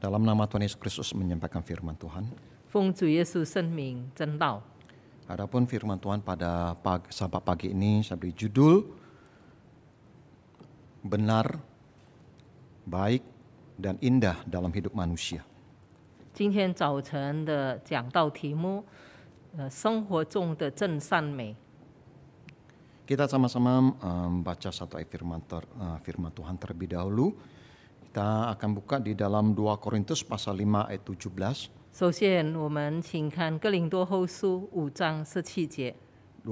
Dalam nama Tuhan Yesus Kristus menyampaikan firman Tuhan. Adapun firman Tuhan pada pagi, sabat pagi ini saya beri judul benar, baik, dan indah dalam hidup manusia. 今天早晨的讲道题目，呃，生活中的正善美。Kita sama-sama um, baca satu ayat firman, ter, uh, firman Tuhan terlebih dahulu kita akan buka di dalam 2 Korintus pasal 5 ayat 17. 2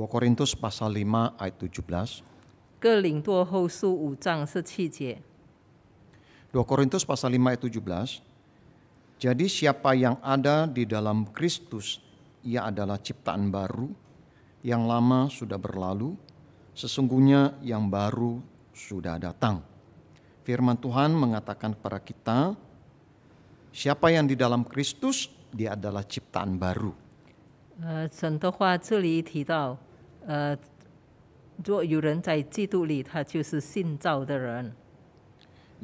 Korintus pasal 5 ayat 17. 2 Korintus pasal 5 ayat 17. Jadi siapa yang ada di dalam Kristus, ia adalah ciptaan baru, yang lama sudah berlalu, sesungguhnya yang baru sudah datang. Firman Tuhan mengatakan kepada kita, siapa yang di dalam Kristus, dia adalah ciptaan baru. Uh,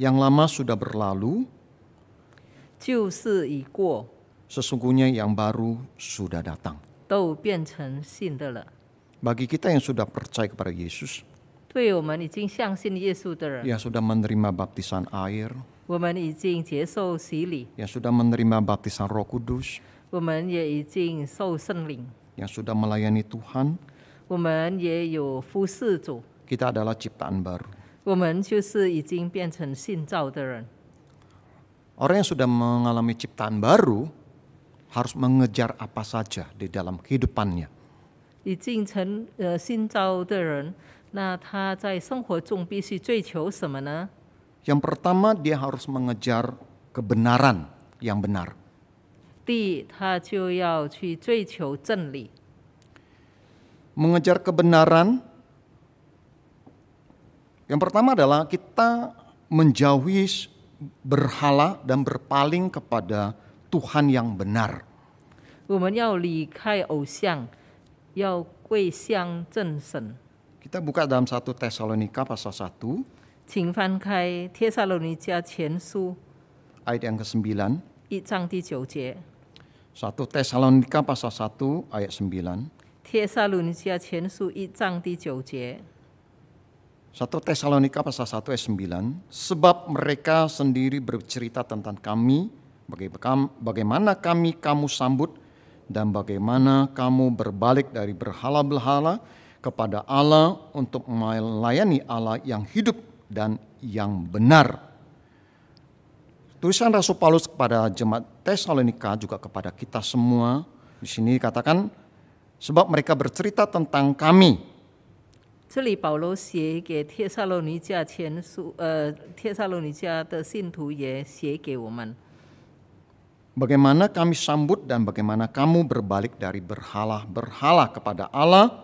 yang lama sudah berlalu, Sesungguhnya yang baru sudah datang. Bagi kita yang sudah percaya kepada Yesus, yang sudah menerima baptisan air, yang sudah menerima baptisan Roh Kudus, yang sudah melayani Tuhan, kita adalah ciptaan baru. Orang yang sudah mengalami ciptaan baru harus mengejar apa saja di dalam kehidupannya. 已经成呃信造的人，yang pertama dia harus mengejar kebenaran yang benar. mengejar kebenaran yang pertama adalah kita menjauhi berhala dan berpaling kepada Tuhan yang benar. Kita buka dalam satu Tesalonika pasal 1. 请翻开帖撒罗尼迦前书 ayat yang ke-9. 一章第九节。1 Tesalonika pasal 1 ayat 9. 帖撒罗尼迦前书一章第九节。1 Tesalonika pasal 1 ayat 9, sebab mereka sendiri bercerita tentang kami, bagaimana kami kamu sambut dan bagaimana kamu berbalik dari berhala-berhala kepada Allah untuk melayani Allah yang hidup dan yang benar. Tulisan Rasul Paulus kepada jemaat Tesalonika juga kepada kita semua di sini dikatakan sebab mereka bercerita tentang kami. Eh, bagaimana kami sambut dan bagaimana kamu berbalik dari berhala-berhala kepada Allah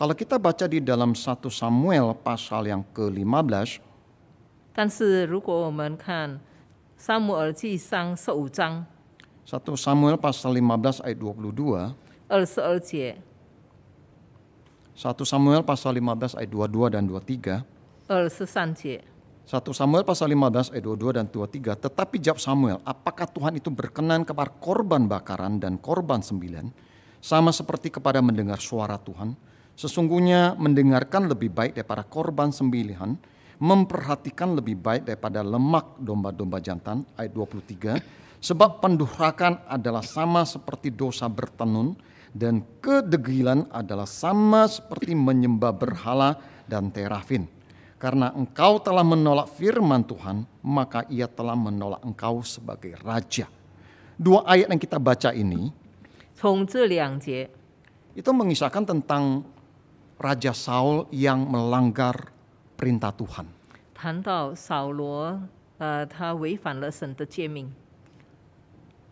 Kalau kita baca di dalam 1 Samuel pasal yang ke-15, 1 Samuel pasal 15 ayat 22, 1 Samuel pasal 15 ayat 22 dan 23, 1 Samuel pasal 15 ayat 22 dan 23, tetapi jawab Samuel, apakah Tuhan itu berkenan kepada korban bakaran dan korban sembilan, sama seperti kepada mendengar suara Tuhan, Sesungguhnya mendengarkan lebih baik daripada korban sembilihan memperhatikan lebih baik daripada lemak domba-domba jantan, ayat 23. Sebab pendurhakan adalah sama seperti dosa bertenun, dan kedegilan adalah sama seperti menyembah berhala dan terafin. Karena engkau telah menolak firman Tuhan, maka ia telah menolak engkau sebagai raja. Dua ayat yang kita baca ini itu mengisahkan tentang Raja Saul yang melanggar perintah Tuhan. Eh,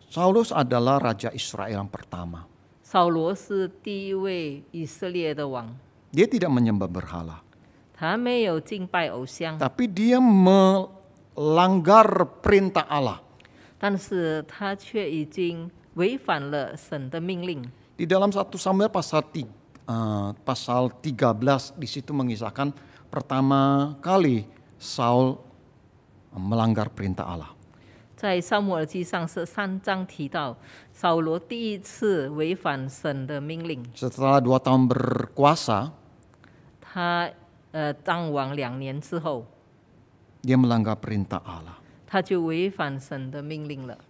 Saulus adalah raja Israel yang pertama. Dia tidak menyembah berhala. Tapi dia melanggar perintah Allah. Di dalam 1 Samuel pasal 3 uh, pasal 13 di situ mengisahkan pertama kali Saul melanggar perintah Allah. Setelah dua tahun berkuasa, dia melanggar perintah Allah.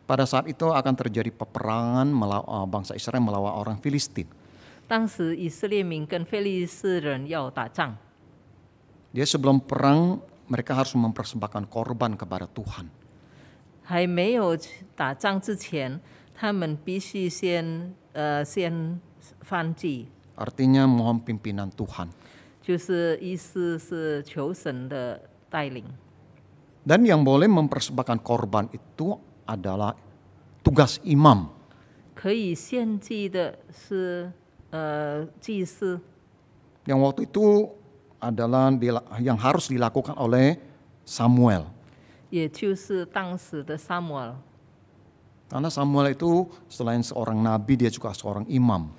Pada saat itu akan terjadi peperangan melawan eh, bangsa Israel melawan orang Filistin. 当时以色列民跟非利士人要打仗。Dia sebelum perang mereka harus mempersembahkan korban kepada Tuhan. mohon pimpinan Tuhan. yang boleh mempersembahkan korban itu adalah tugas imam. Eh, yang waktu itu adalah yang harus dilakukan oleh Samuel. 也就是当时的 Samuel。Karena Samuel itu selain seorang nabi dia juga seorang imam.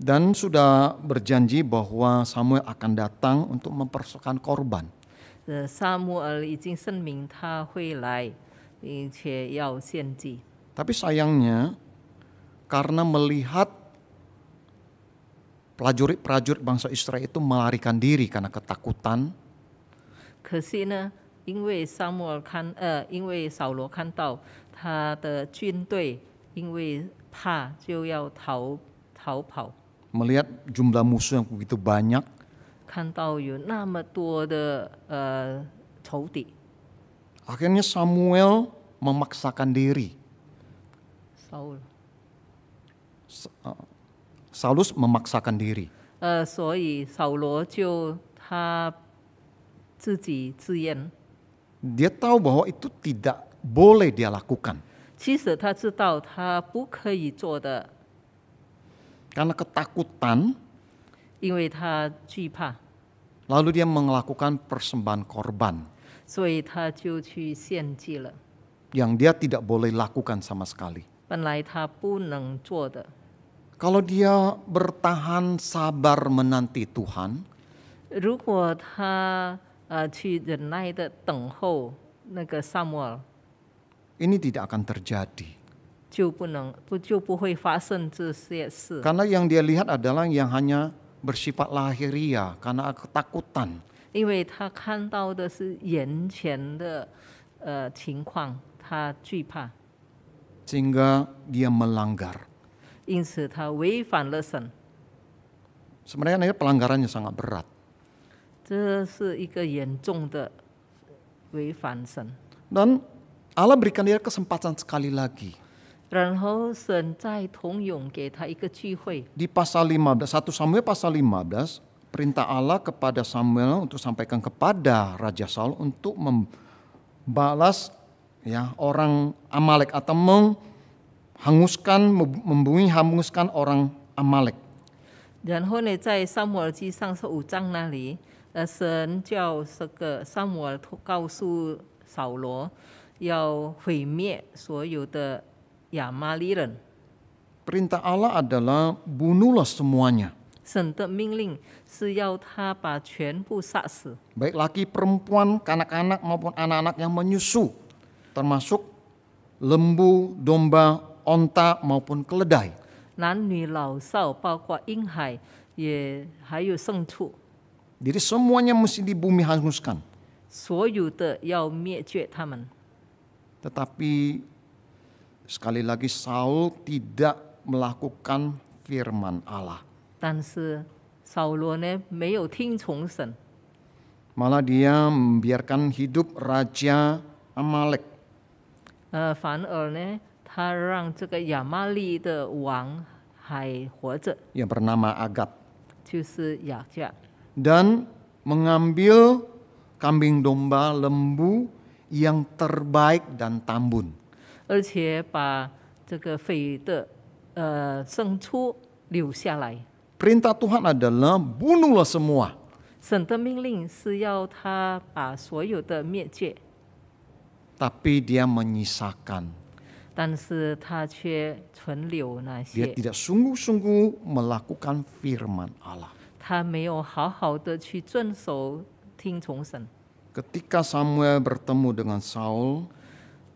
Dan sudah berjanji bahwa Samuel akan datang untuk mempersembahkan korban. 呃，萨姆尔已经声明他会来，并且要献祭。Tapi sayangnya karena melihat prajurit-prajurit bangsa Israel itu melarikan diri karena ketakutan. 可惜呢，因为萨姆尔看呃，因为扫罗看到他的军队因为怕就要逃逃跑。Melihat jumlah musuh yang begitu banyak, 看到有那么多的呃仇敌。Akhirnya Samuel memaksakan diri. Saul. Uh, Saulus memaksakan diri. 呃，所以扫罗就他自己自愿。Dia tahu bahwa itu tidak boleh dia lakukan. 其实他知道他不可以做的。Karena ketakutan. Lalu dia melakukan persembahan korban. 所以他就去献祭了。Yang dia tidak boleh lakukan sama sekali. Kalau dia bertahan sabar menanti Tuhan. ini tidak akan terjadi. Karena yang dia lihat adalah yang hanya bersifat lahiria karena ketakutan. Sehingga dia melanggar. Sebenarnya ini pelanggarannya sangat berat. Dan Allah berikan dia kesempatan sekali lagi. Di pasal 15, 1 Samuel pasal 15, perintah Allah kepada Samuel untuk sampaikan kepada Raja Saul untuk membalas ya orang Amalek atau menghanguskan membumi hanguskan orang Amalek. Samuel 然后呢，在撒母耳记上十五章那里，呃，神叫这个撒母耳告诉扫罗，要毁灭所有的 Ya, Perintah Allah adalah bunuhlah semuanya. Baik laki, perempuan, kanak-kanak maupun anak-anak yang menyusu. Termasuk lembu, domba, onta maupun keledai. Jadi semuanya mesti di bumi hanguskan. Tetapi Sekali lagi Saul tidak melakukan firman Allah. Malah dia membiarkan hidup raja Amalek. Yang bernama Agab. Dan mengambil kambing domba lembu yang terbaik dan tambun. Perintah Tuhan adalah bunuhlah semua. dia menyisakan. tidak sungguh-sungguh melakukan firman Allah. Samuel bertemu dengan Saul,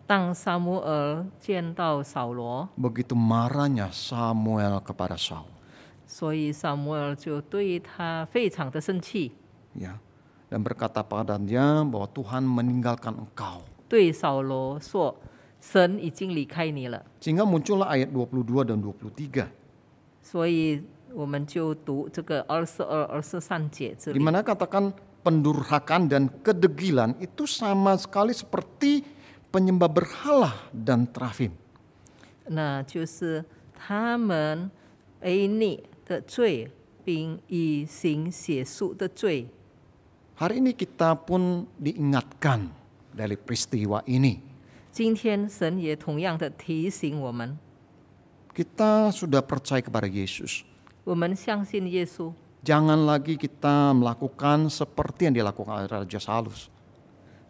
Tang Samuel Saulo. Begitu marahnya Samuel kepada Saul. Samuel ya. dan berkata padanya bahwa Tuhan meninggalkan engkau. 对扫罗说，神已经离开你了。Sehingga muncullah ayat 22 dan 23. Er er, er katakan pendurhakan dan kedegilan itu sama sekali seperti penyembah berhala dan terafim. Nah, eh, Hari ini kita pun diingatkan dari peristiwa ini. Kita sudah percaya kepada Yesus. Jangan lagi kita melakukan seperti yang dilakukan oleh Raja Salus.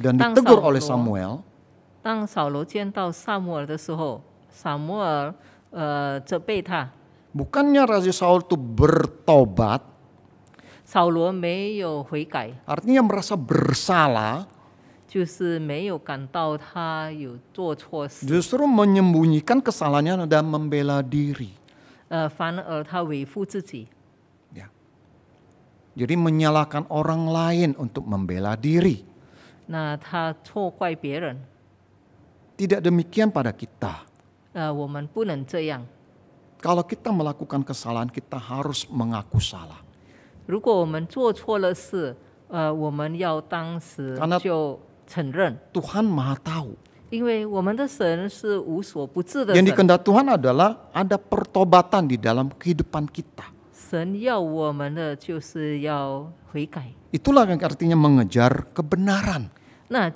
dan ditegur oleh Samuel. Bukannya Raja Saul itu bertobat. Artinya merasa bersalah. Justru menyembunyikan kesalahannya dan membela diri. Ya. Jadi menyalahkan orang lain untuk membela diri. Tidak demikian pada kita. Kalau kita melakukan kesalahan, kita harus mengaku salah. 如果我们做错了事，呃，我们要当时 Maha Tahu. Yang 神。dikehendak Tuhan adalah ada pertobatan di dalam kehidupan kita. Itulah yang artinya mengejar kebenaran. Nah,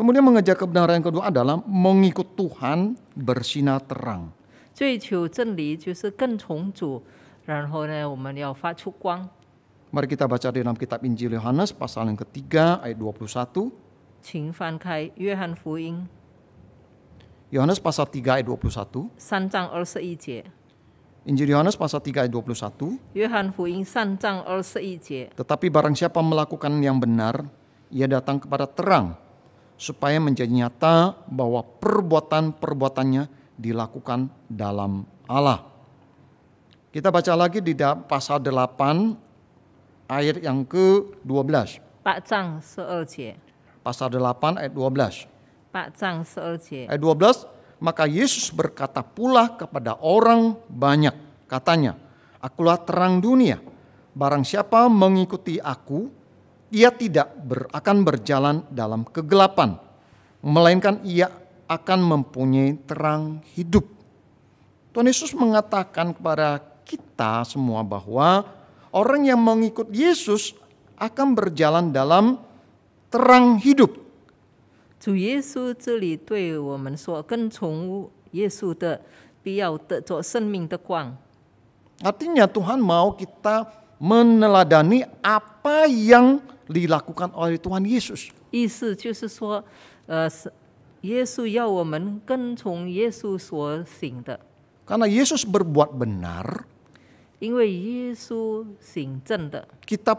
mengejar kebenaran yang kedua adalah mengikut Tuhan bersinar terang. 追求真理就是跟从主，然后呢，我们要发出光。Mari kita baca di dalam kitab Injil Yohanes pasal yang ketiga ayat 21. 请翻开约翰福音。Yohanes pasal 3 ayat 21. Injil Yohanes pasal 3 ayat 21. Tetapi barang siapa melakukan yang benar, ia datang kepada terang, supaya menjadi nyata bahwa perbuatan-perbuatannya dilakukan dalam Allah. Kita baca lagi di pasal 8 ayat yang ke-12. pasal 8 ayat 12. Ayat 12, maka Yesus berkata pula kepada orang banyak, katanya, Akulah terang dunia, barang siapa mengikuti aku, ia tidak ber, akan berjalan dalam kegelapan, melainkan ia akan mempunyai terang hidup. Tuhan Yesus mengatakan kepada kita semua bahwa orang yang mengikut Yesus akan berjalan dalam terang hidup. 主耶稣这里对我们说，跟从耶稣的必要得着生命的光。Artinya Tuhan mau kita meneladani apa yang dilakukan oleh Tuhan Yesus. 意思就是说，呃，耶稣要我们跟从耶稣所行的。Karena Yesus berbuat benar,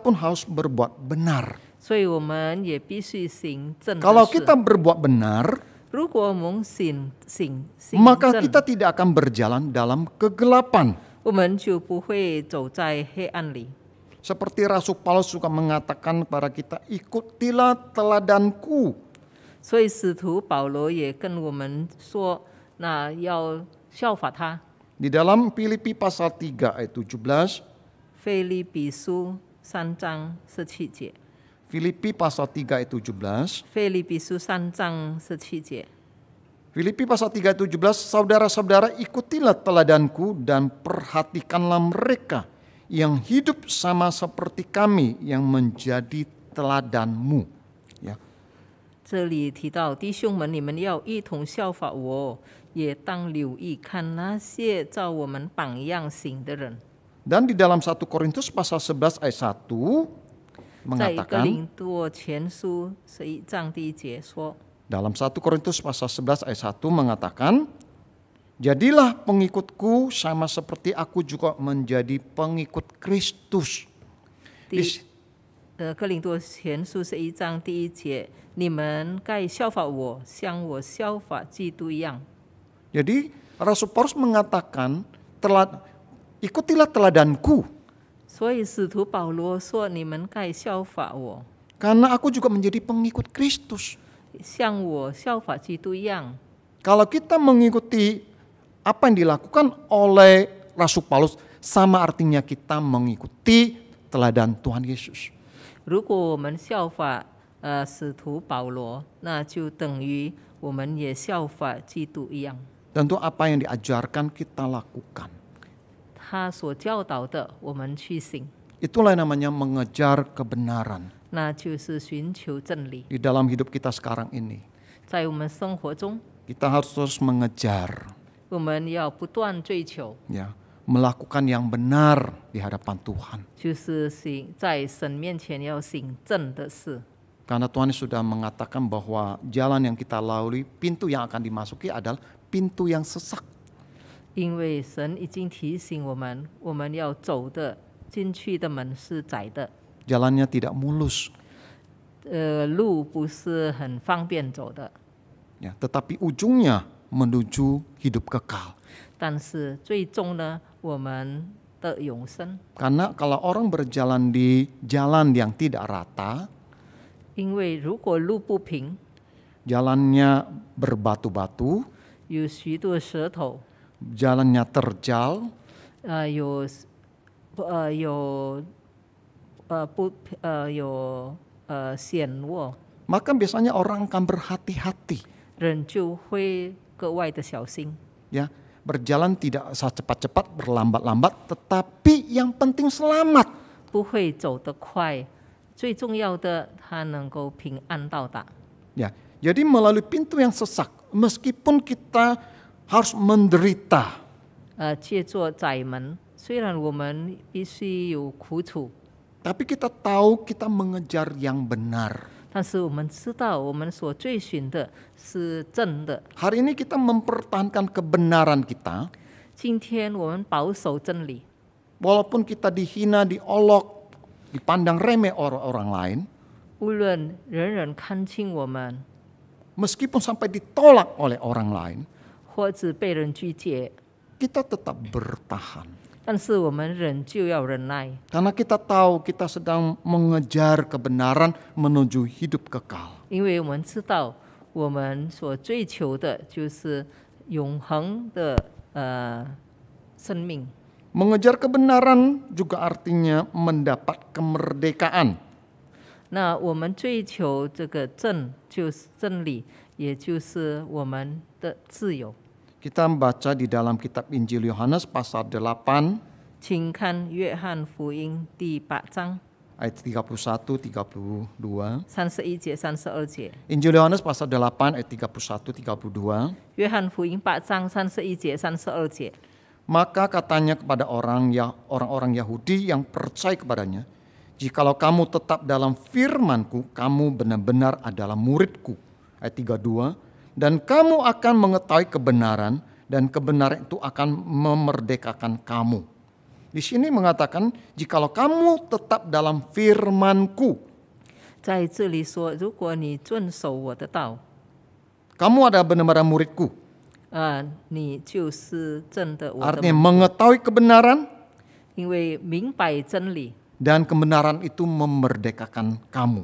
pun harus berbuat benar. Kalau kita berbuat benar, maka kita tidak akan berjalan dalam kegelapan. Seperti Rasul Paulus suka mengatakan kepada kita, ikutilah teladanku. Di dalam Filipi pasal 3 ayat 17. Filipi 书三章十七节。Filipi pasal 3 ayat 17. Filipi Susan Zhang Filipi pasal 3 ayat 17, saudara-saudara ikutilah teladanku dan perhatikanlah mereka yang hidup sama seperti kami yang menjadi teladanmu. Ya. Jadi, di di Dan di dalam 1 Korintus pasal 11 ayat 1 mengatakan dalam satu Korintus pasal 11 ayat 1 mengatakan Jadilah pengikutku sama seperti aku juga menjadi pengikut Kristus. Di, eh, Rasul Paulus mengatakan telat ikutilah teladanku. Karena aku juga menjadi pengikut Kristus. Kalau kita mengikuti apa yang dilakukan oleh Rasul Paulus, sama artinya kita mengikuti teladan Tuhan Yesus. Tentu apa yang diajarkan kita lakukan. 他所教导的，我们去行。Itulah namanya mengejar kebenaran. Di dalam hidup kita sekarang ini. Kita harus terus mengejar. Ya, melakukan yang benar di hadapan Tuhan. Karena Tuhan sudah mengatakan bahwa jalan yang kita lalui, pintu yang akan dimasuki adalah pintu yang sesak. 因为神已经提醒我们，我们要走的进去的门是窄的。Jalannya tidak mulus. tetapi ujungnya menuju hidup kekal。但是最终呢，我们的永生。Karena kalau orang berjalan di jalan yang tidak rata, jalannya berbatu berbatu-batu, 有许多舌头 jalannya terjal. Uh, uh, uh, uh Maka biasanya orang akan berhati-hati. Ya, berjalan tidak secepat-cepat, berlambat-lambat, tetapi yang penting selamat. Ya, jadi melalui pintu yang sesak, meskipun kita harus menderita. Tapi kita tahu kita mengejar yang benar. Hari ini kita mempertahankan kebenaran kita Walaupun kita dihina, diolok, dipandang remeh orang-orang lain, Meskipun sampai ditolak oleh orang lain, 或者被人拒绝。Kita tetap bertahan. 但是我们人就要忍耐，Karena kita tahu kita sedang mengejar kebenaran menuju hidup kekal. mengejar kebenaran juga artinya mendapat kemerdekaan. 那我们追求这个正，就是真理，也就是我们的自由。kita membaca di dalam kitab Injil Yohanes pasal 8 Cingkan Yohan Fuin di Pacang. ayat 31 32 31Injil Yohanes pasal 8 ayat 31 32 Yohan Fuin Pacang Maka katanya kepada orang ya orang-orang Yahudi yang percaya kepadanya Jikalau kamu tetap dalam firmanku kamu benar-benar adalah muridku ayat 32 dan kamu akan mengetahui kebenaran dan kebenaran itu akan memerdekakan kamu. Di sini mengatakan jikalau kamu tetap dalam firmanku. Kamu ada benar-benar muridku. Artinya mengetahui kebenaran. Dan kebenaran itu memerdekakan kamu.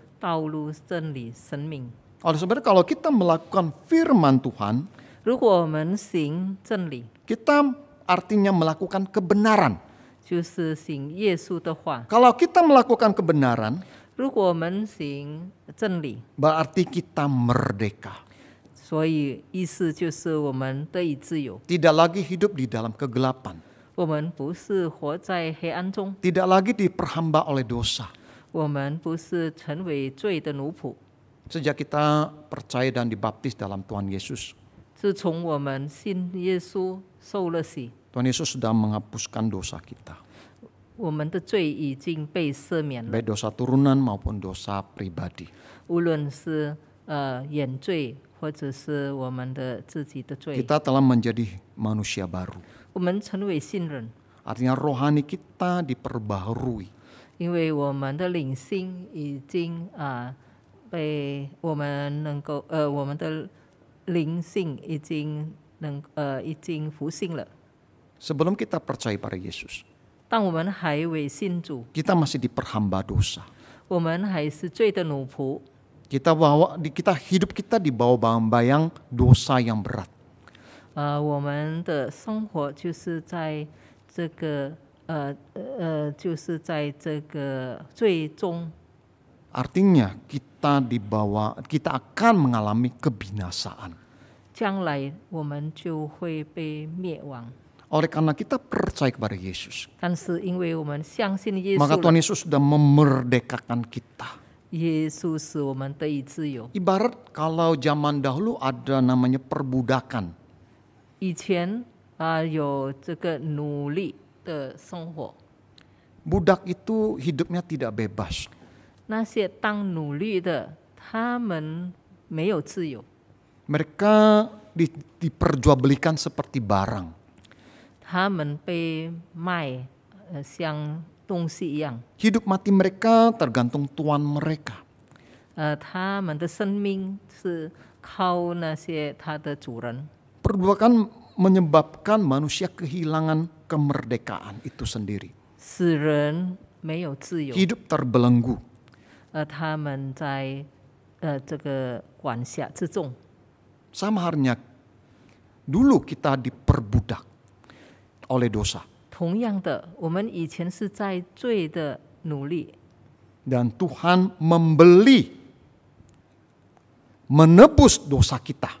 道路、真理、生命。Oleh sebab itu kalau kita melakukan firman Tuhan, kita artinya melakukan kebenaran. kalau kita melakukan kebenaran, berarti kita merdeka. tidak lagi hidup di dalam kegelapan. tidak lagi diperhamba oleh dosa, Sejak kita percaya dan dibaptis dalam Tuhan Yesus, Tuhan Yesus sudah menghapuskan dosa kita, dosa turunan maupun dosa pribadi. Kita telah menjadi manusia baru. Artinya rohani kita diperbaharui. 因为我们的灵性已经啊被我们能够呃我们的灵性已经能呃已经服性了。Sebelum kita percaya pada Yesus, kita masih diperhamba dosa，我们还是罪的奴仆。kita bawa kita hidup kita di bawah bayang dosa yang berat. 呃呃，就是在这个最终。Artinya kita dibawa, kita akan mengalami kebinasaan. 将来我们就会被灭亡。Oleh karena kita percaya kepada Yesus, maka Tuhan Yesus sudah memerdekakan kita. Yesus, Ibarat kalau zaman dahulu ada namanya perbudakan. 以前啊、呃、有这个奴隶。的生活。Budak itu hidupnya tidak bebas. 那些当奴隶的，他们没有自由。Mereka di, diperjualbelikan seperti barang. 他们被卖，呃，像东西一样。Hidup eh, mati mereka tergantung tuan mereka. 呃，他们的生命是靠那些他的主人。Perbuatan eh, menyebabkan manusia kehilangan kemerdekaan itu sendiri. Hidup terbelenggu. Sama halnya dulu kita diperbudak oleh dosa. Dan Tuhan membeli, menebus dosa kita.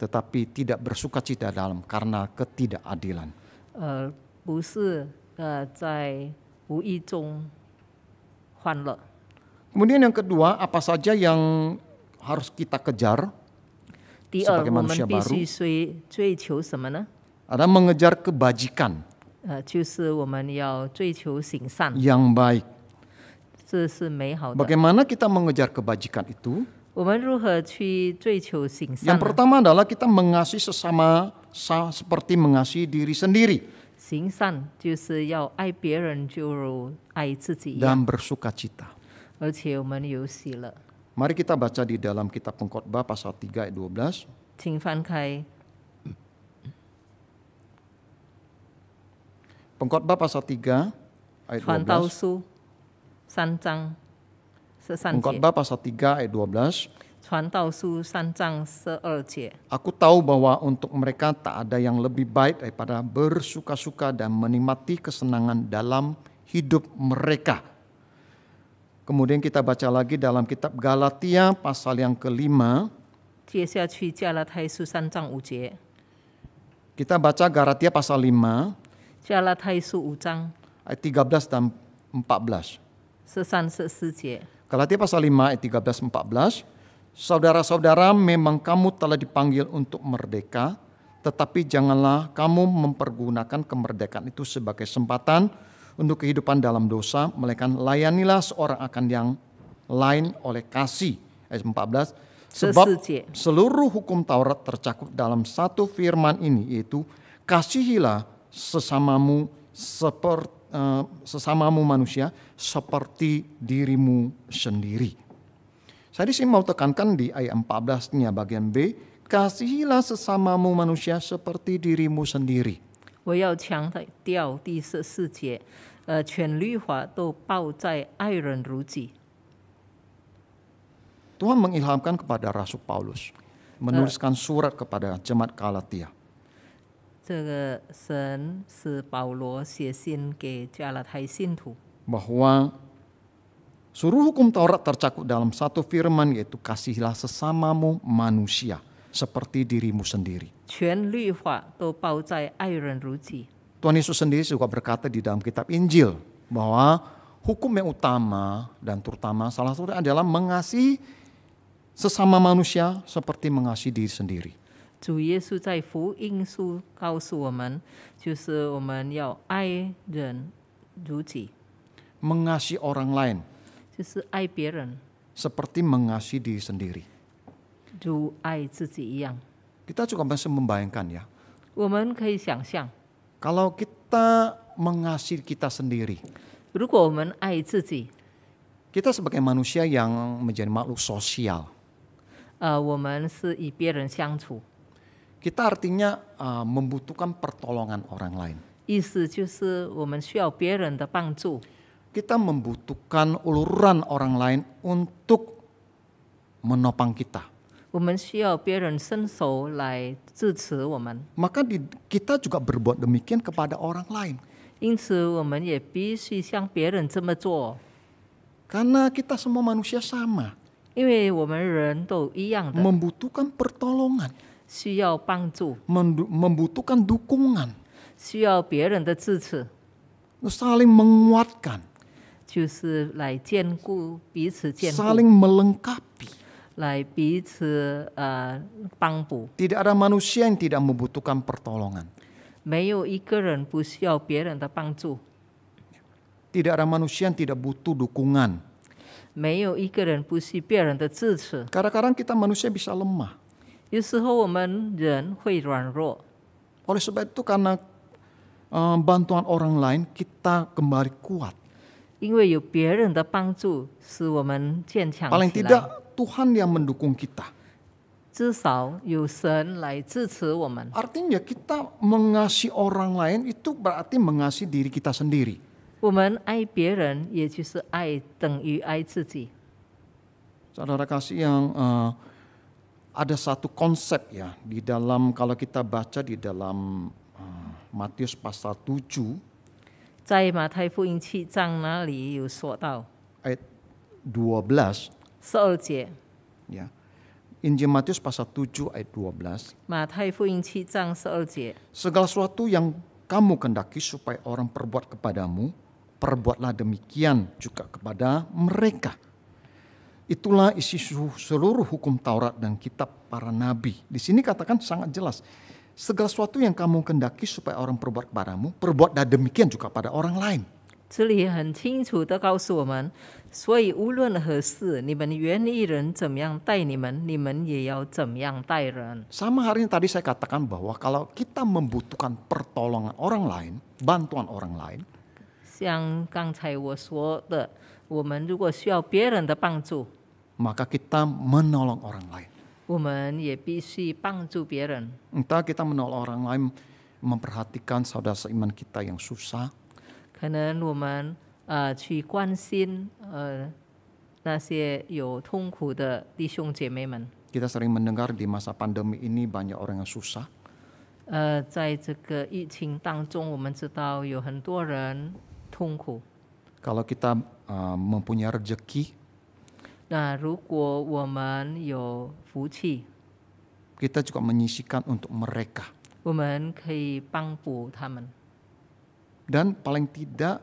Tetapi tidak bersuka cita dalam karena ketidakadilan. Kemudian yang kedua, apa saja yang harus kita kejar 第二，sebagai sebagai manusia baru ada mengejar kebajikan yang baik. Bagaimana kita mengejar kebajikan itu? Yang pertama adalah kita mengasihi sesama seperti mengasihi diri sendiri. Dan bersuka cita. Mari kita baca di dalam kitab pengkhotbah pasal 3 ayat 12. 请翻开 Pengkhotbah pasal 3 ayat 12. 三章十三节。Pengkhotbah pasal 3 ayat 12. Aku tahu bahwa untuk mereka tak ada yang lebih baik daripada bersuka-suka dan menikmati kesenangan dalam hidup mereka. Kemudian kita baca lagi dalam kitab Galatia pasal yang kelima. Kita baca Galatia pasal 5 ayat 13 dan 14. Galatia pasal 5 ayat 13 14. Saudara-saudara, memang kamu telah dipanggil untuk merdeka, tetapi janganlah kamu mempergunakan kemerdekaan itu sebagai kesempatan untuk kehidupan dalam dosa, melainkan layanilah seorang akan yang lain oleh kasih. Ayat 14. Sebab seluruh hukum Taurat tercakup dalam satu firman ini yaitu kasihilah sesamamu seperti Eh, sesamamu manusia seperti dirimu sendiri. Saya di sini mau tekankan di ayat 14-nya bagian B, kasihilah sesamamu manusia seperti dirimu sendiri. 我要强调第十四节，呃，全律法都抱在爱人如己。Tuhan mengilhamkan kepada Rasul Paulus menuliskan surat kepada jemaat Galatia bahwa seluruh hukum Taurat tercakup dalam satu firman yaitu kasihilah sesamamu manusia seperti dirimu sendiri. Tuhan Yesus sendiri juga berkata di dalam kitab Injil bahwa hukum yang utama dan terutama salah satu adalah mengasihi sesama manusia seperti mengasihi diri sendiri. 主耶稣在福音书告诉我们，就是我们要爱人如己，mengasihi orang lain, seperti mengasihi diri sendiri, sendiri，如爱自己一样。Kita juga bisa membayangkan ya. kalau kita mengasihi kita sendiri，如果我们爱自己，kita sebagai manusia yang menjadi makhluk sosial，呃，我们是与别人相处。kita artinya uh, membutuhkan pertolongan orang lain. 意思就是我们需要别人的帮助。Kita membutuhkan uluran orang lain untuk menopang kita. 我们需要别人伸手来支持我们。Maka di, kita juga berbuat demikian kepada orang lain. 因此，我们也必须像别人这么做。Karena kita semua manusia sama. 因为我们人都一样的。Membutuhkan pertolongan. Saling 需要帮助，membutuhkan dukungan，需要别人的支持，saling menguatkan，就是来兼顾彼此兼顾，saling Tidak ada manusia yang tidak membutuhkan pertolongan. Tidak ada manusia yang tidak butuh dukungan，没有一个人不需别人的支持。Kadang-kadang kita manusia bisa lemah。有时候我们人会软弱。Oleh sebab itu karena um, bantuan orang lain kita kembali kuat. Paling tidak Tuhan yang mendukung kita. 至少有神来支持我们，Artinya kita mengasihi orang lain itu berarti mengasihi diri kita sendiri. 我们爱别人，也就是爱等于爱自己。Saudara kasih yang eh, ada satu konsep ya di dalam kalau kita baca di dalam eh, Matius pasal 7 dao ayat 12 Jie ya Injil Matius pasal 7 ayat 12 Jie segala sesuatu yang kamu kendaki supaya orang perbuat kepadamu perbuatlah demikian juga kepada mereka Itulah isi seluruh hukum Taurat dan kitab para nabi. Di sini katakan sangat jelas. Segala sesuatu yang kamu kendaki supaya orang perbuat kepadamu, perbuat dan demikian juga pada orang lain. 这里很清楚的告诉我们，所以无论何事，你们原意人怎么样待你们，你们也要怎么样待人。Sama hari tadi saya katakan bahwa kalau kita membutuhkan pertolongan orang lain, bantuan orang lain. 像刚才我说的，我们如果需要别人的帮助。maka kita menolong orang lain. Entah kita menolong orang lain memperhatikan saudara seiman kita yang susah. Eh, eh, kita sering mendengar di masa pandemi ini banyak orang yang susah. 呃，在这个疫情当中，我们知道有很多人痛苦。Kalau eh, kita uh, mempunyai rezeki, Nah, kita juga menyisikan untuk mereka. Dan paling tidak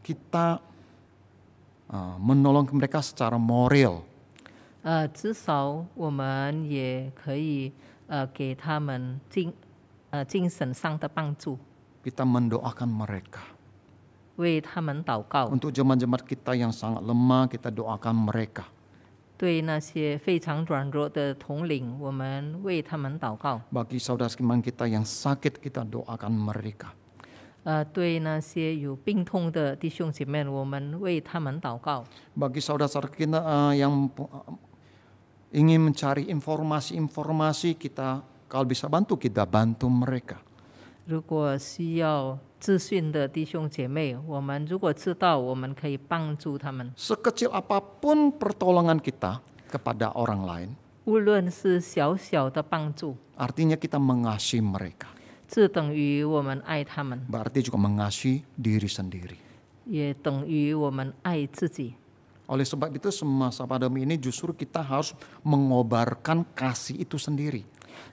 kita uh, menolong mereka secara moral. Uh, mendoakan mereka. Untuk jemaat jemaat-jemaat kita yang sangat lemah, kita doakan mereka. Bagi saudara saudara-saudara kita yang sakit, kita doakan mereka. bagi saudara saudara-saudara kita eh, yang eh, ingin mencari informasi-informasi, kita kalau bisa bantu kita bantu mereka. Sekecil apapun pertolongan kita kepada orang lain，无论是小小的帮助，artinya kita mengasihi mereka，这等于我们爱他们。Berarti juga mengasihi diri sendiri，也等于我们爱自己。Oleh sebab itu semasa pandemi ini justru kita harus mengobarkan kasih itu sendiri.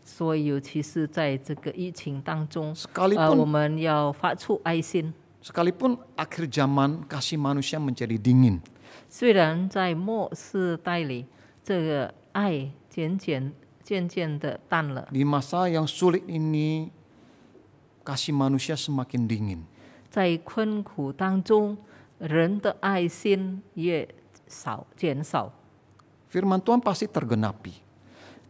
所以尤其是在这个疫情当中，啊、呃，我们要发出爱心。Sekalipun akhir zaman kasih manusia menjadi dingin. Di masa yang sulit ini, kasih manusia semakin Firman Tuhan pasti tergenapi。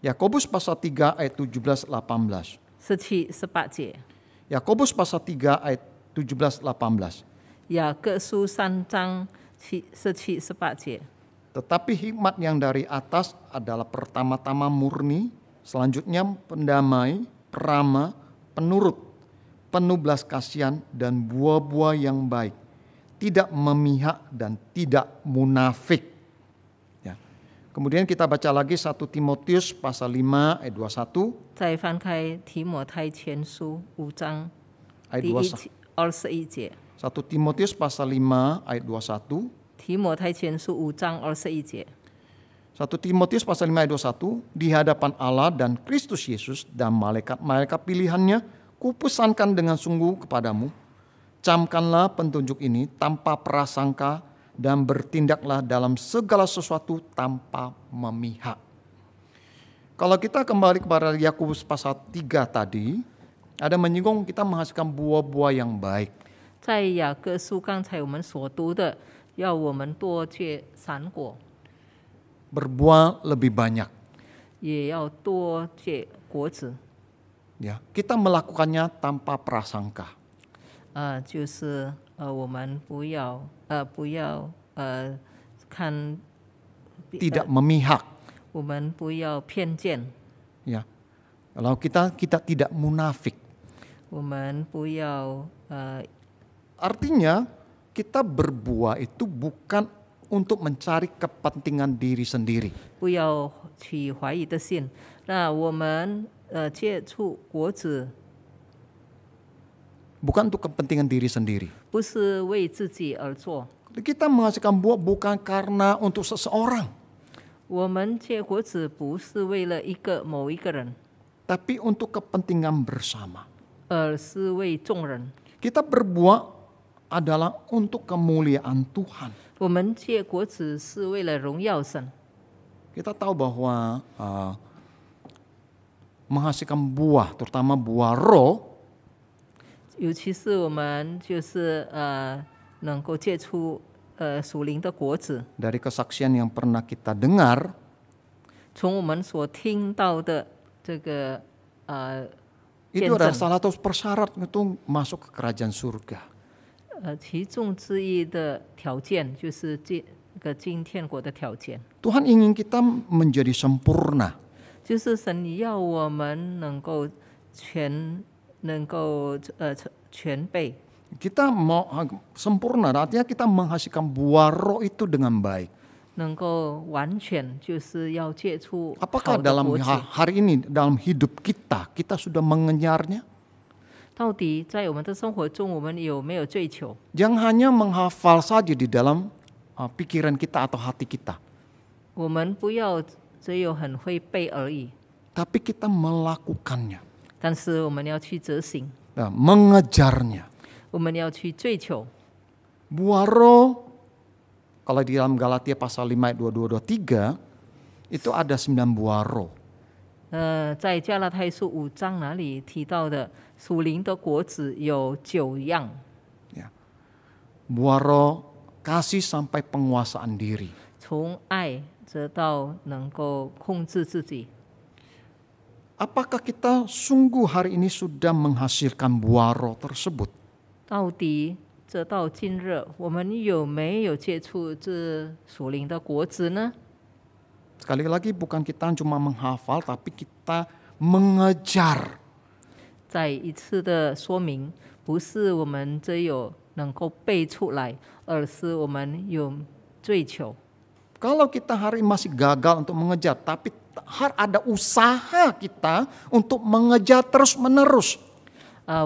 Yakobus pasal 3 ayat 17 18. Yakobus pasal 3 ayat 17 18. Ya, Tetapi hikmat yang dari atas adalah pertama-tama murni, selanjutnya pendamai, perama, penurut, penuh belas kasihan dan buah-buah yang baik, tidak memihak dan tidak munafik. Kemudian kita baca lagi 1 Timotius pasal 5 ayat 21. Saya akan 再翻开提摩太前书5章 ayat 21, 1 Timotius pasal 5 ayat 21. 提摩太前书5章21 1 Timotius pasal 5 ayat 21, di hadapan Allah dan Kristus Yesus dan malaikat-malaikat pilihannya, kupesankan dengan sungguh kepadamu, camkanlah petunjuk ini tanpa prasangka dan bertindaklah dalam segala sesuatu tanpa memihak. Kalau kita kembali kepada Yakobus pasal 3 tadi, ada menyinggung kita menghasilkan buah-buah yang baik. berbuah lebih banyak. ya. kita melakukannya tanpa prasangka. Uh, 就是呃，我们不要呃不要呃看，tidak memihak，我们不要偏见。Ya, kalau kita kita tidak munafik. 我们不要呃。Artinya kita berbuah itu bukan untuk mencari kepentingan diri sendiri. 不要起怀疑的心。那我们呃接触果子。Bukan untuk kepentingan diri sendiri. Kita menghasilkan buah bukan karena untuk seseorang. Tapi untuk kepentingan bersama. Kita berbuah adalah untuk kemuliaan Tuhan. Kita tahu bahwa uh, menghasilkan buah, terutama buah roh, 尤其是我们就是呃能够结出呃属灵的果子。Dari kesaksian yang pernah kita dengar，从我们所听到的这个呃 itu adalah salah satu persyarat untuk masuk ke kerajaan surga. 呃，其中之一的条件就是进个进天国的条件。Tuhan ingin kita menjadi sempurna. 能够呃全备。Kita mau ah, sempurna, artinya kita menghasilkan buah roh itu dengan baik. Apakah dalam hari ini dalam hidup kita kita sudah mengenyarnya? Yang hanya menghafal saja di dalam ah, pikiran kita atau hati kita. Tapi kita melakukannya. 但是我们要去执行，nah, mengejarnya. 我们要去追求。Buaro kalau di dalam Galatia pasal 5 ayat 22 23 itu ada 9 buaro. Buah roh kasih sampai penguasaan diri. 从爱直到能够控制自己。Apakah kita sungguh hari ini sudah menghasilkan buaro tersebut? Sekali lagi bukan kita cuma menghafal, tapi kita mengejar. Kalau kita hari masih gagal untuk mengejar, tapi ada usaha kita untuk mengejar terus menerus. Uh,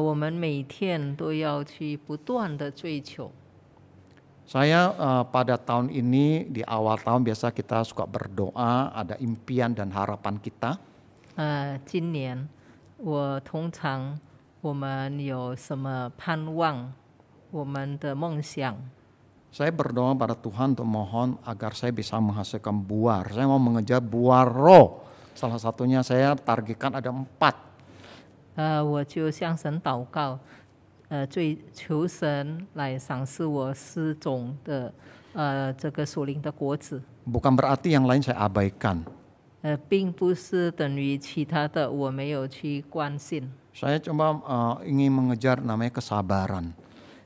saya uh, e, pada tahun ini di awal tahun biasa kita suka berdoa, ada impian dan harapan kita. Uh, saya berdoa pada Tuhan untuk mohon agar saya bisa menghasilkan buah. Saya mau mengejar buah roh. Salah satunya saya targetkan ada empat. Uh, Bukan berarti yang lain saya abaikan. Saya cuma uh, ingin mengejar namanya kesabaran.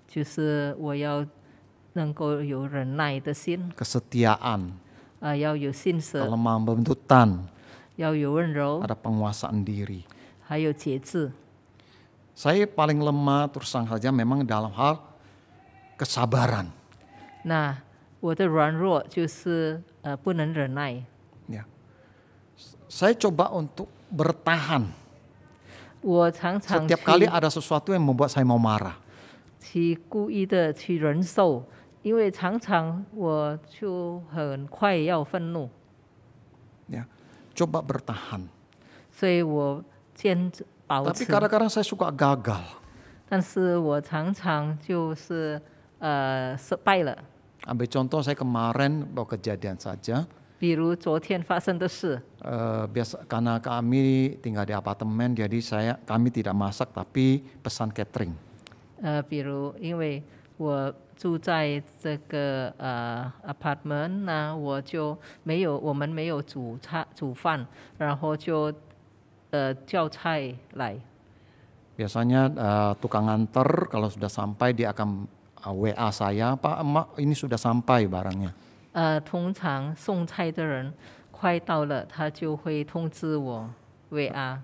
就是我要 kesetiaan. 能够有忍耐的心，kesetiaan，啊，要有信舍，kelemah ada penguasaan diri，还有节制。Saya paling lemah terus sang saja memang dalam hal kesabaran. Nah, 我的软弱就是呃不能忍耐。Ya. Saya coba untuk bertahan. setiap kali ada sesuatu yang membuat saya mau marah. 去故意的去忍受。因为常常我就很快要愤怒。Ya, coba bertahan. kadang kadang-kadang saya suka gagal. 但是我常常就是呃失败了。Ambil contoh saya kemarin bawa kejadian saja. 比如昨天发生的事。Uh, karena kami tinggal di apartemen, jadi saya kami tidak masak tapi pesan catering. Uh, 住在这个呃 apartment，那我就没有，我们没有煮菜煮饭，然后就呃叫菜来。Biasanya uh, tukang antar kalau sudah sampai dia akan uh, WA saya, Pak Emak ini sudah sampai barangnya. Uh, 通常送菜的人快到了，他就会通知我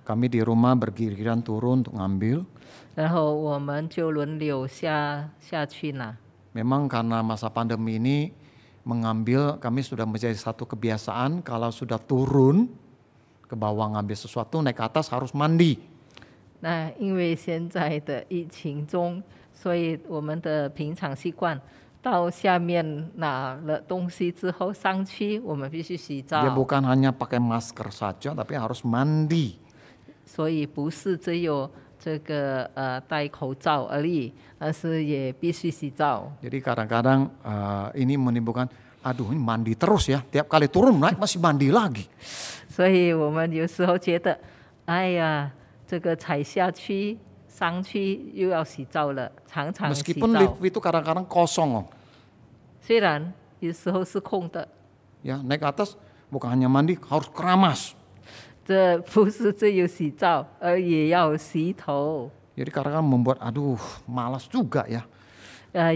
Kami di rumah bergiliran turun untuk ngambil. 然后我们就轮流下下去拿。memang karena masa pandemi ini mengambil kami sudah menjadi satu kebiasaan kalau sudah turun ke bawah ngambil sesuatu naik ke atas harus mandi. Nah, 因为现在的疫情中，所以我们的平常习惯到下面拿了东西之后上去，我们必须洗澡。Ya bukan hanya pakai masker saja, tapi harus mandi. 这个呃戴口罩而已，但是也必须洗澡。Jadi kadang-kadang、uh, ini menimbulkan aduh ini mandi terus ya, tiap kali turun naik masih mandi lagi。所以我们有时候觉得，哎呀，这个踩下去上去又要洗澡了，常常洗澡。Meskipun lift itu kadang-kadang kosong oh. naik atas bukan hanya mandi harus keramas. 这不是只有洗澡，而也要洗头。Jadi membuat aduh malas juga ya. eh,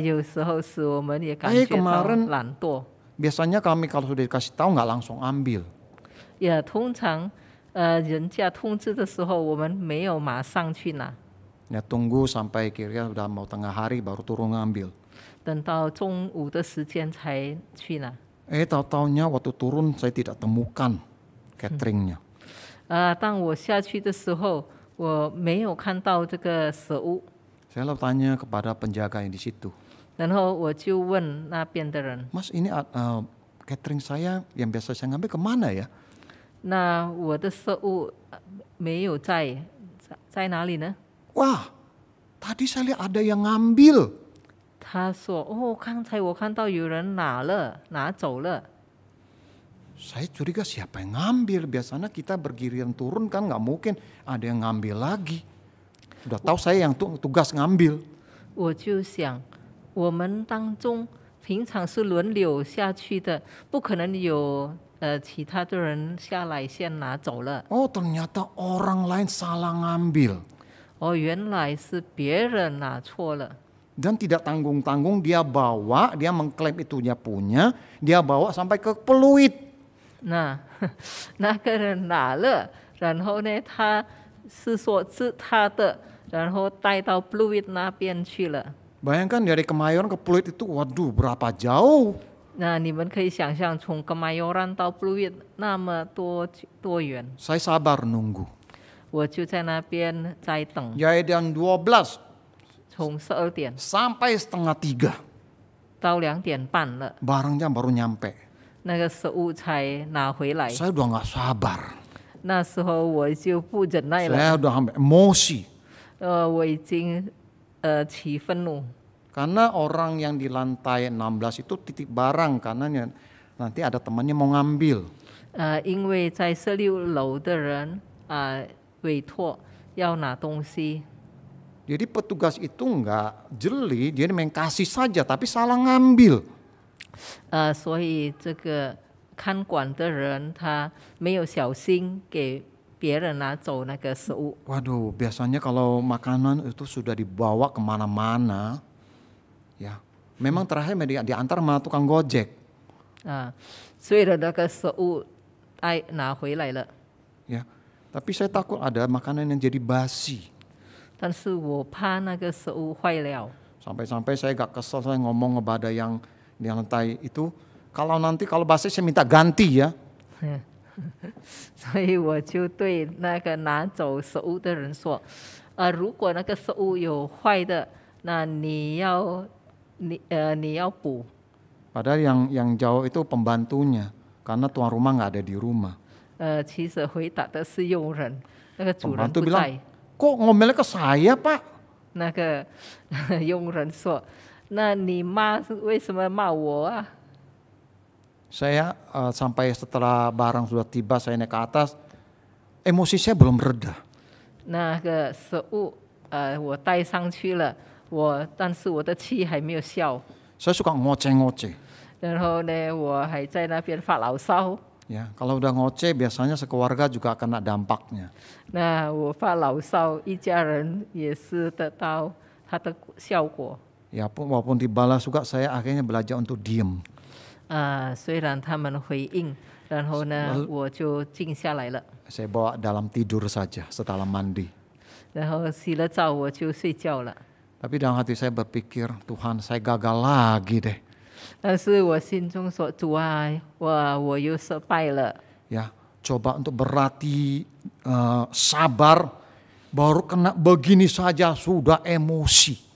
kemarin biasanya kami kalau sudah dikasih tahu nggak langsung ambil. Ya, ya, tunggu sampai kira-kira sudah mau tengah hari baru turun ambil. 等到中午的时间才去拿。Eh, waktu turun saya tidak temukan cateringnya. Hmm. 呃，当我下去的时候，我没有看到这个蛇屋。Saya tanya kepada penjaga yang di situ. 然后我就问那边的人，Mas ini uh, uh, catering saya yang biasa saya ngambil kemana ya? 那我的食物呃没有在在在哪里呢？Wah, tadi saya lihat ada yang ngambil. 他说：“哦，刚才我看到有人拿了，拿走了。saya curiga siapa yang ngambil. Biasanya kita bergiliran turun kan nggak mungkin ada yang ngambil lagi. Sudah tahu saya yang tugas ngambil. 我就想，我们当中平常是轮流下去的，不可能有呃其他的人下来先拿走了。Oh ternyata orang lain salah ngambil. Oh, Dan tidak tanggung-tanggung dia bawa, dia mengklaim itunya punya, dia bawa sampai ke Peluit. 那那个人拿了，然后呢，他是说是他的，然后带到 dari Kemayoran ke Pluit itu, waduh berapa jauh? Kemayoran 到 Pluit 那么多多远？Saya sabar nunggu. dan 12. 从十二点 sampai setengah tiga. baru nyampe. 那个食物才拿回来。Saya sudah nggak sabar. 那时候我就不忍耐了。Saya orang yang di lantai 16 itu titik barang karena nanti ada temannya mau ngambil. Jadi petugas itu enggak jeli, dia main kasih saja tapi salah ngambil. 呃，所以这个看管的人他没有小心给。Waduh, biasanya kalau makanan itu sudah dibawa kemana-mana, ya. Memang terakhir diantar sama tukang gojek. Ah, Ya, tapi saya takut ada makanan yang jadi basi. Sampai-sampai saya gak kesel saya ngomong kepada yang di lantai itu. Kalau nanti kalau bahasa saya minta ganti ya. 所以我就对那个拿走食物的人说：“呃，如果那个食物有坏的，那你要你呃你要补。” e, Padahal yang yang jauh itu pembantunya karena tuan rumah nggak ada di rumah. 呃，其实回答的是佣人，那个主人 e, e, Pembantu bilang, kok ngomelnya ke saya pak? 那个佣人说：“ Saya eh, sampai setelah barang sudah tiba saya naik ke atas, emosi saya belum reda. 那个食物呃我带上去了，我但是我的气还没有消。Saya suka ngoceh-ngoceh. Dan Ya, kalau udah ngoceh biasanya sekeluarga juga kena dampaknya. Nah, 我发牢骚，一家人也是得到它的效果。ya pun walaupun dibalas juga saya akhirnya belajar untuk ah, Saya bawa dalam tidur saja setelah mandi. Tapi dalam hati saya berpikir, Tuhan saya gagal lagi deh. Ya, coba untuk berarti uh, sabar, baru kena begini saja sudah emosi.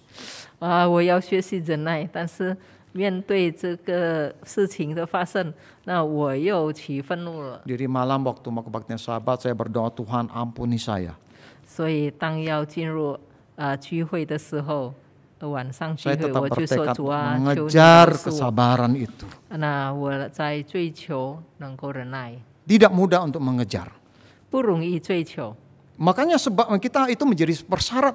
啊，我要学习忍耐，但是面对这个事情的发生，那我又起愤怒了。Jadi malam waktu mau kebaktian sahabat, saya berdoa Tuhan ampuni saya. 所以当要进入啊聚会的时候。晚上聚会，我就说主啊，求你告诉我。那我在追求能够忍耐。Tidak mudah untuk mengejar. 不容易追求。Makanya sebab kita itu menjadi persyarat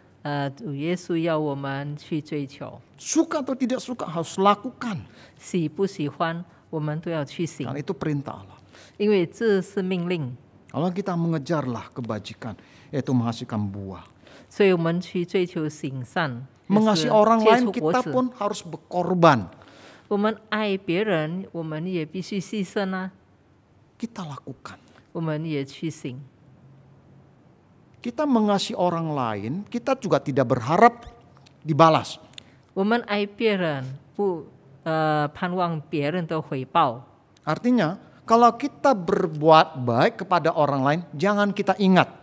Suka atau tidak suka harus lakukan. 喜不喜欢，我们都要去行 Itu perintah Allah. 因为这是命令，Kalau kita mengejarlah kebajikan, yaitu menghasilkan buah. 所以我们去追求行善，就是 Mengasihi orang lain kita pun harus berkorban. Kita lakukan. 我们也去行。kita mengasihi orang lain, kita juga tidak berharap dibalas. Eh, Artinya, kalau kita berbuat baik kepada orang lain, jangan kita ingat.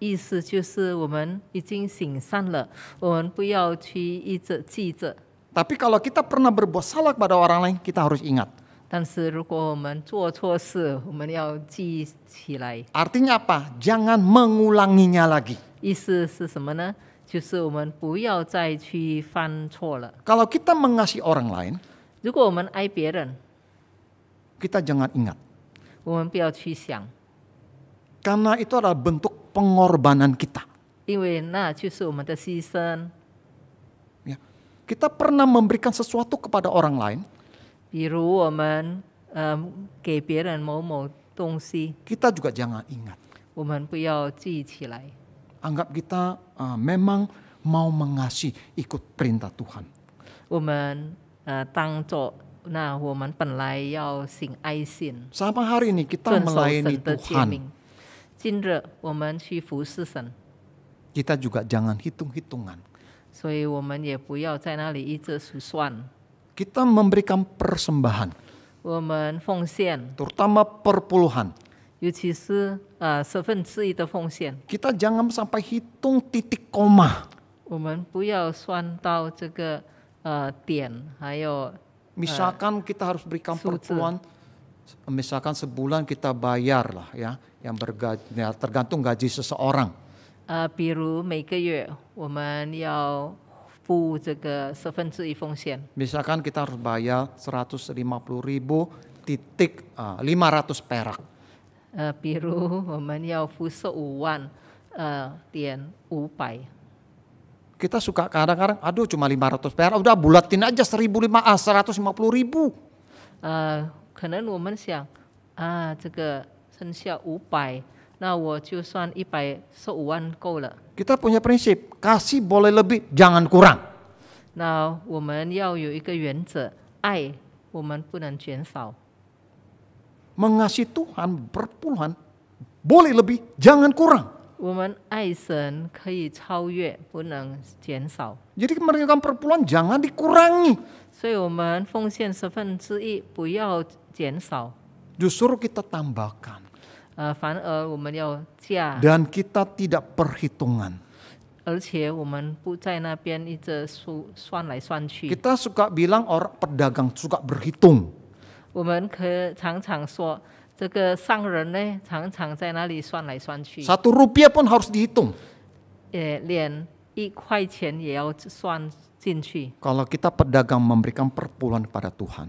意思就是我们已经行善了，我们不要去一直记着。Tapi kalau kita pernah berbuat salah kepada orang lain, kita harus ingat. Artinya apa? Jangan mengulanginya lagi. 意思是什么呢？就是我们不要再去犯错了。Kalau kita mengasihi orang lain, kita jangan ingat. karena itu adalah bentuk pengorbanan kita. Kita pernah memberikan sesuatu kepada orang lain, 比如我们呃给别人某某东西，kita juga jangan ingat. 我们不要记起来，Anggap kita uh, memang mau mengasihi ikut perintah Tuhan. 我们呃当做那我们本来要行爱心，Sampai hari ini kita melayani 神的诫 Tuhan, 命。今日我们去服侍神，kita juga jangan hitung-hitungan kita memberikan persembahan. Terutama perpuluhan. Kita jangan sampai hitung titik koma. Misalkan kita harus berikan perpuluhan, misalkan sebulan kita bayar lah ya, yang bergaji, ya, tergantung gaji seseorang. Uh, 比如每个月我们要付这个十分之一风险。Misalkan kita harus bayar 150 ribu titik uh, ah, 500 perak. 呃，比如我们要付十五万呃点五百。Kita ah, eh, eh, suka kadang-kadang, aduh cuma 500 perak, udah bulatin aja 1.500 ah 150 ribu. Uh, eh, 可能我们想啊，这个剩下五百。那我就算一百十五万够了。Kita punya prinsip kasih boleh lebih, jangan kurang. 那我们要有一个原则，爱我们不能减少。Mengasihi Tuhan berpuluhan, boleh lebih, jangan kurang. mereka memberikan perpuluhan jangan dikurangi. kita tambahkan. Dan kita tidak perhitungan. Kita suka bilang orang pedagang suka berhitung. Satu rupiah pun harus dihitung. Kalau kita pedagang memberikan perpuluhan kepada Tuhan.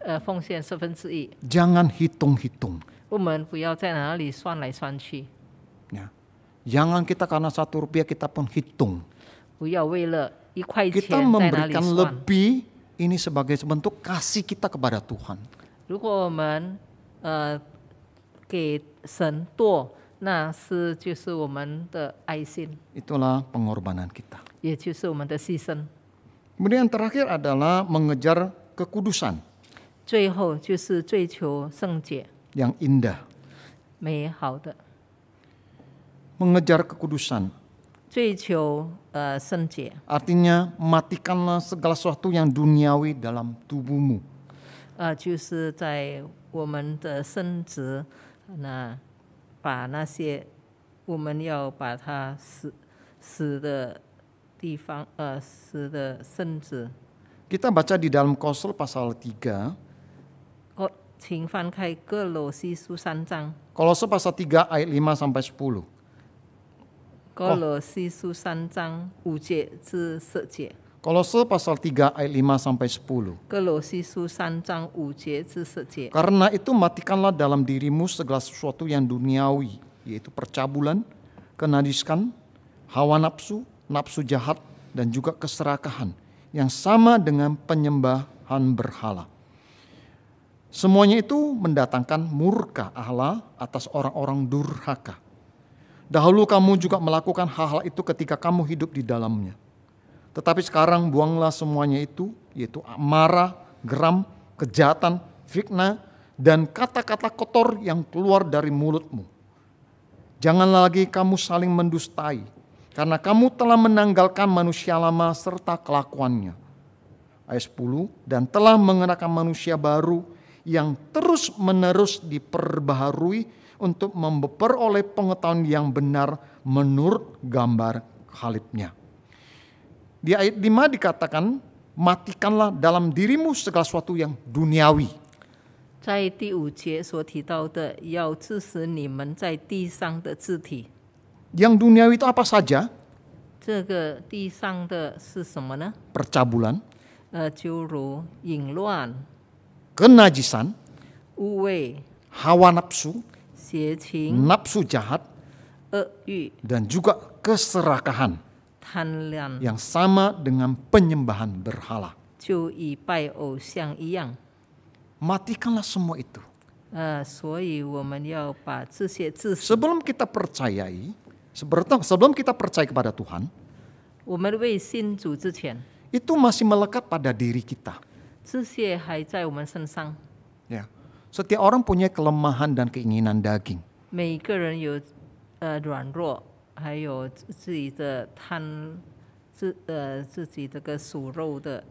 呃奉献十分之一 jangan hitung hitung-hitung. Jangan kita karena satu rupiah kita pun hitung. Kita memberikan lebih ini sebagai bentuk kasih kita kepada Tuhan. 如果我们呃给神多，那是就是我们的爱心，Itulah pengorbanan kita. terakhir adalah mengejar kekudusan. 最后就是追求圣洁。Yang indah. 美好的。Mengejar kekudusan. 追求呃圣洁。Artinya matikanlah segala sesuatu yang duniawi dalam tubuhmu. baca di dalam Kosel pasal 3 Kolose pasal 3 ayat 5 sampai 10. pasal 3 ayat 5 sampai 10. itu matikanlah dalam dirimu segala sesuatu yang duniawi, yaitu percabulan, kenadiskan, hawa nafsu, nafsu jahat, dan juga keserakahan yang sama dengan penyembahan berhala Semuanya itu mendatangkan murka Allah atas orang-orang durhaka. Dahulu kamu juga melakukan hal-hal itu ketika kamu hidup di dalamnya. Tetapi sekarang buanglah semuanya itu, yaitu amarah, geram, kejahatan, fitnah, dan kata-kata kotor yang keluar dari mulutmu. Jangan lagi kamu saling mendustai, karena kamu telah menanggalkan manusia lama serta kelakuannya. Ayat 10, dan telah mengenakan manusia baru yang terus-menerus diperbaharui untuk memperoleh pengetahuan yang benar menurut gambar Khalidnya. Di ayat 5 dikatakan, matikanlah dalam dirimu segala sesuatu yang duniawi. 在第五节所提到的，要致死你们在地上的肢体。Yang duniawi itu apa saja? kenajisan, uwe, hawa nafsu, xieqing, nafsu jahat, e dan juga keserakahan tanlian, yang sama dengan penyembahan berhala. Matikanlah semua itu. E, sebelum kita percayai, sebelum kita percaya kepada Tuhan, itu masih melekat pada diri kita. 这些还在我们身上。Ya, yeah. setiap orang punya kelemahan dan keinginan daging. 每个人有呃软弱，还有自己的贪，自呃自己这个属肉的。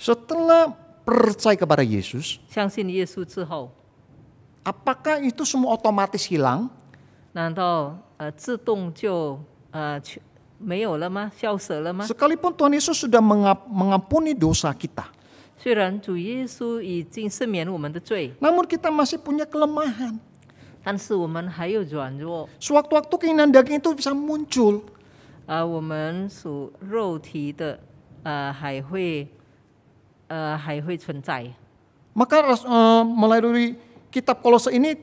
Setelah percaya kepada Yesus, apakah itu semua otomatis hilang? Sekalipun Tuhan Yesus sudah mengampuni dosa kita. Namun kita masih punya kelemahan. 但是我们还有软弱。Sewaktu-waktu keinginan daging itu bisa muncul. 啊，我们属肉体的，呃，还会，呃，还会存在。Maka melalui kitab Kolose ini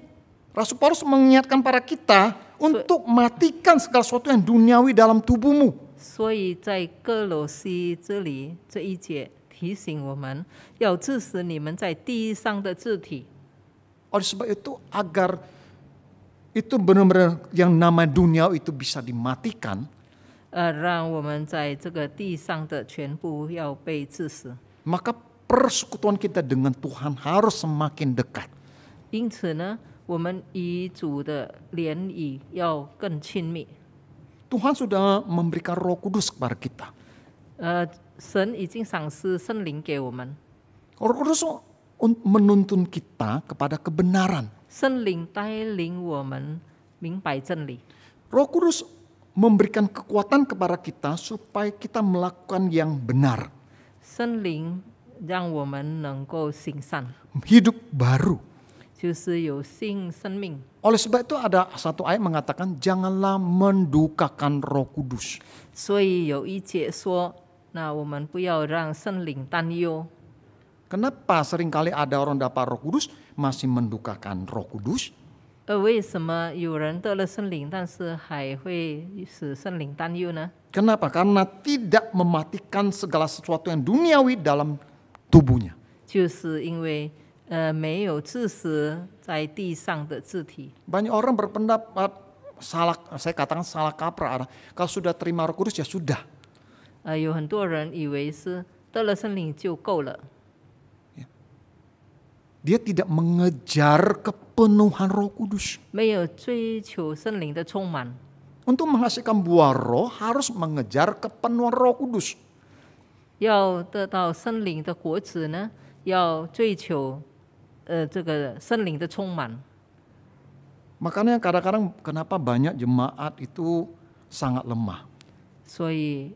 Rasul Paulus mengingatkan para kita untuk matikan segala sesuatu yang duniawi dalam tubuhmu. 所以在哥罗西这里这一节提醒我们要致死你们在地上的肢体。Oleh sebab itu agar itu benar-benar yang nama dunia itu bisa dimatikan. 呃，让我们在这个地上的全部要被致死。Maka persekutuan kita dengan Tuhan harus semakin dekat. 因此呢，我们与主的联谊要更亲密。Tuhan sudah memberikan Roh Kudus kepada kita. 神已经赏赐圣灵给我们。Roh Kudus menuntun kita kepada kebenaran. 圣灵带领我们明白真理。Roh Kudus memberikan kekuatan kepada kita supaya kita melakukan yang benar. 圣灵让我们能够行善。Hidup baru. 就是有新生命。Oleh sebab itu ada satu ayat mengatakan janganlah mendukakan Roh Kudus. 所以有一节说 Kenapa seringkali ada orang dapat Roh Kudus masih mendukakan Roh Kudus? Kenapa? Karena tidak mematikan segala sesuatu yang duniawi dalam tubuhnya. Banyak orang berpendapat salah, saya katakan salah kaprah. Kalau sudah terima Roh Kudus ya sudah. 呃，有很多人以为是得了圣灵就够了。Dia tidak mengejar kepenuhan Roh Kudus. 没有追求圣灵的充满。Untuk menghasilkan buah roh harus mengejar kepenuhan Roh Kudus. 要得到圣灵的果子呢，要追求，呃，这个圣灵的充满。Makanya kadang-kadang kenapa banyak jemaat itu sangat lemah. 所以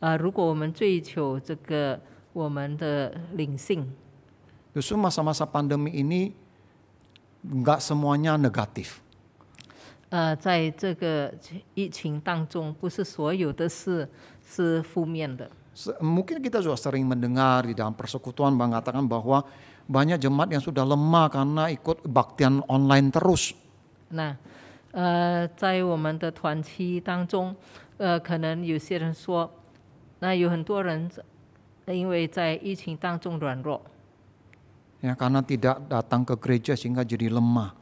啊、呃，如果我们追求这个我们的灵性，justru masa-masa pandemi ini nggak semuanya negatif。呃，在这个疫情当中，不是所有的事是负面的。Mungkin kita juga sering mendengar di dalam persekutuan mengatakan bahwa banyak jemaat yang sudah lemah karena ikut baktian online terus. Nah, 呃，在我们的团期当中，呃，可能有些人说那有很多人因为在疫情当中软弱，ya karena tidak datang ke gereja sehingga jadi lemah.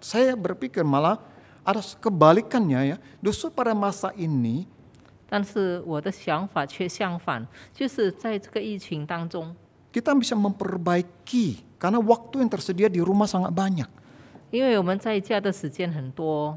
saya berpikir malah ada kebalikannya ya. Justru pada masa bisa memperbaiki karena waktu yang tersedia di rumah sangat banyak. 因为我们在家的时间很多，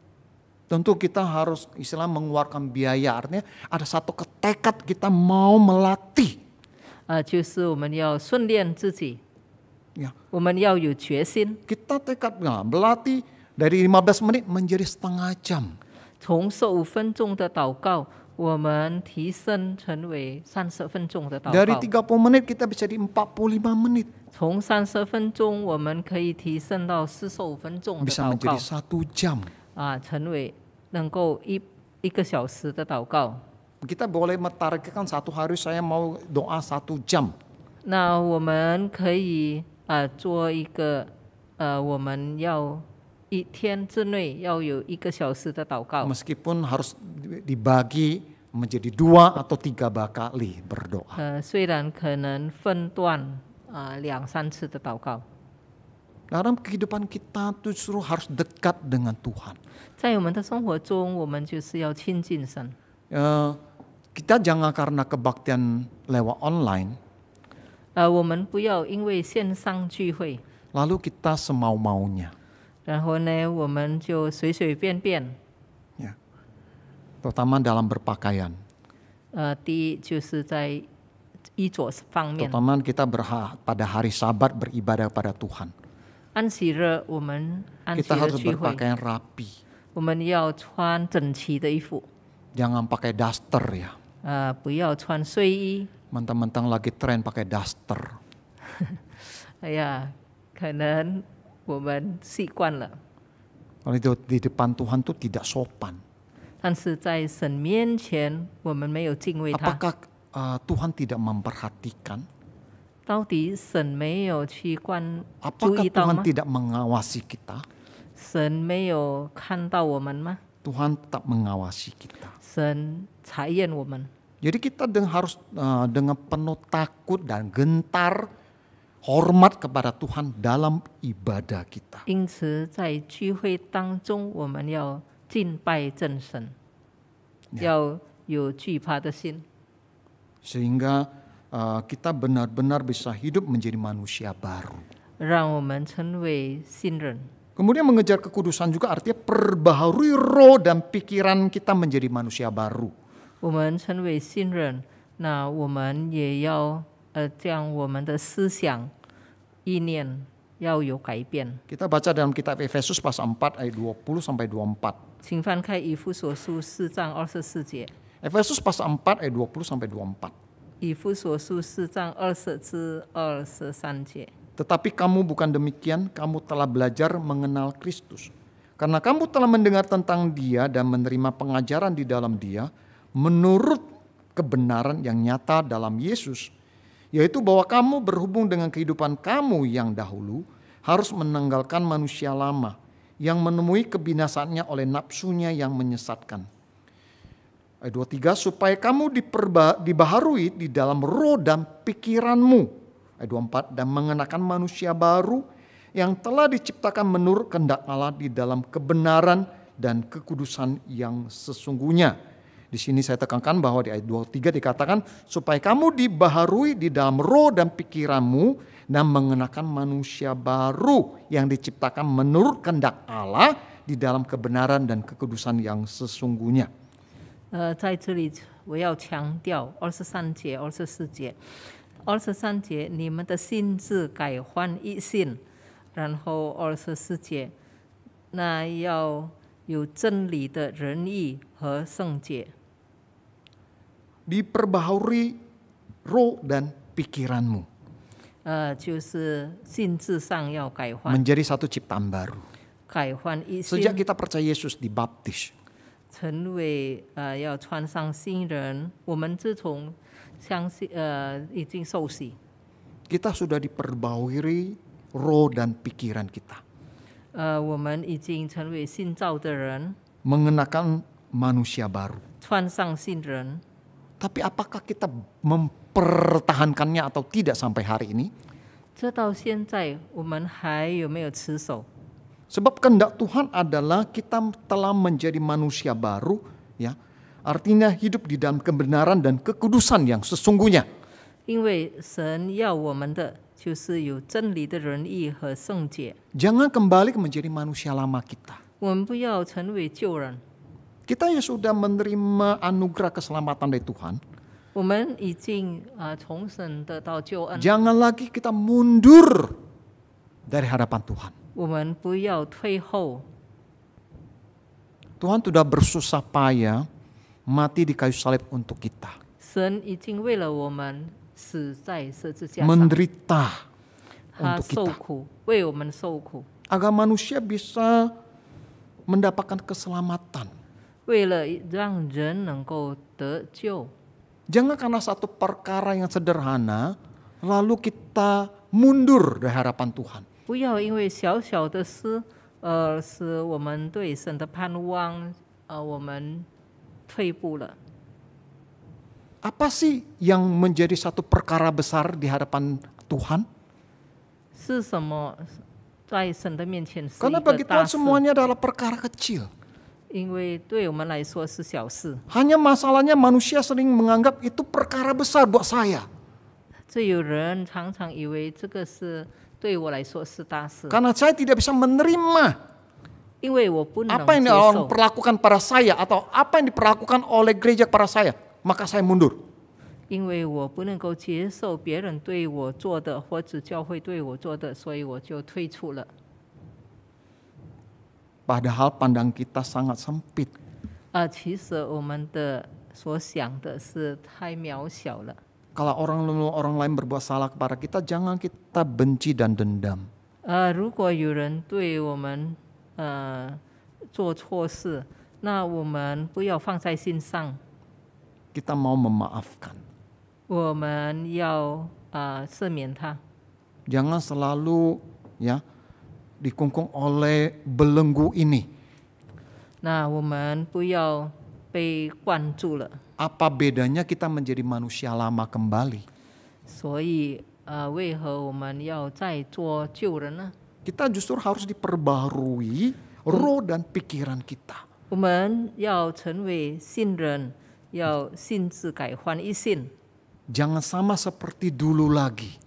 tentu kita harus istilah mengeluarkan biaya. Artinya ada satu ketekad kita mau melatih. Ah, uh, 就是我们要训练自己. Ya. Kita tekad nah, melatih dari 15 menit menjadi setengah jam. Dari 30 menit kita bisa di 45 menit. Bisa menjadi satu jam. 啊，成为 ah, 能够一一个小时的祷告。Kita boleh menargetkan satu hari saya mau doa satu jam. harus dibagi menjadi dua atau tiga kali berdoa。呃，虽然可能分段啊、呃、两三次的祷告。dalam kehidupan kita justru harus dekat dengan Tuhan. kita jangan karena kebaktian lewat online. Lalu kita semau maunya. terutama dalam berpakaian. Terutama kita berhak pada hari Sabat beribadah pada Tuhan. 安息日我们安息 Kita harus berpakaian rapi. Jangan pakai daster ya. 呃，不要穿睡衣。Mentang-mentang lagi tren pakai daster. 哎呀，可能我们习惯了，Kalau itu di depan Tuhan tuh tidak sopan. 但是在神面前我们没有敬畏他。Apakah uh, Tuhan tidak memperhatikan? Apakah Tuhan tidak mengawasi kita? Tuhan tak mengawasi kita. 神查验我们。Jadi kita dengan, harus uh, dengan penuh takut dan gentar hormat kepada Tuhan dalam ibadah kita. Sehingga Eh, kita benar-benar bisa hidup menjadi manusia baru. Kemudian mengejar kekudusan juga artinya perbaharui roh dan pikiran kita menjadi manusia baru. Kita baca dalam kitab Efesus pasal 4 ayat 20 sampai 24. 请翻开以弗所书四章二十四节。Efesus pasal 4 ayat 20 sampai 24. 以弗所书四章二十至二十三节。Tetapi kamu bukan demikian, kamu telah belajar mengenal Kristus. Karena kamu telah mendengar tentang dia dan menerima pengajaran di dalam dia menurut kebenaran yang nyata dalam Yesus. Yaitu bahwa kamu berhubung dengan kehidupan kamu yang dahulu harus menanggalkan manusia lama yang menemui kebinasannya oleh nafsunya yang menyesatkan Ayat 23, supaya kamu diperba, dibaharui di dalam roh dan pikiranmu. Ayat 24, dan mengenakan manusia baru yang telah diciptakan menurut kehendak Allah di dalam kebenaran dan kekudusan yang sesungguhnya. Di sini saya tekankan bahwa di ayat 23 dikatakan supaya kamu dibaharui di dalam roh dan pikiranmu dan mengenakan manusia baru yang diciptakan menurut kehendak Allah di dalam kebenaran dan kekudusan yang sesungguhnya. 呃，在这里我要强调二十三节、二十四节、二十三节，你们的心智改换一性，然后二十四节，那要有真理的仁义和圣洁。Diperbaharui roh dan pikiranmu. 呃，就是性质上要改换。Menjadi satu ciptaan baru. Sejak kita percaya Yesus dibaptis. 成为呃要穿上新人，我们自从相信呃已经受洗。Kita sudah diperbaiki roh dan pikiran kita. Uh, manusia baru. 穿上新人。Tapi apakah kita mempertahankannya atau tidak sampai hari ini? 直到现在，我们还有没有持守？Sebab kehendak Tuhan adalah kita telah menjadi manusia baru, ya. Artinya hidup di dalam kebenaran dan kekudusan yang sesungguhnya. Jangan kembali menjadi manusia lama kita. Kita yang sudah menerima anugerah keselamatan dari Tuhan. Jangan lagi kita mundur dari hadapan Tuhan. Tuhan sudah bersusah payah mati di kayu salib untuk kita. Menderita untuk kita. manusia bisa mendapatkan keselamatan. Jangan karena satu perkara yang sederhana lalu kita mundur dari harapan Tuhan. 不要因为小小的事，呃，使我们对神的盼望，呃，我们退步了。Apa sih yang menjadi satu perkara besar di hadapan Tuhan? Karena bagi Tuhan semuanya adalah perkara kecil. masalahnya manusia sering menganggap itu perkara besar buat saya. Karena saya tidak bisa menerima apa yang diperlakukan orang perlakukan pada saya atau apa yang diperlakukan oleh gereja para saya, maka saya mundur. Padahal pandang kita sangat sempit kalau orang orang lain berbuat salah kepada kita, jangan kita benci dan dendam. Uh, ah, 如果有人对我们呃做错事，那我们不要放在心上。Kita mau memaafkan. Jangan selalu ya dikungkung oleh belenggu ini. 那我们不要被灌注了。apa bedanya kita menjadi manusia lama kembali? Uh, kita justru harus diperbarui oh. roh dan pikiran kita. Jangan sama seperti dulu lagi.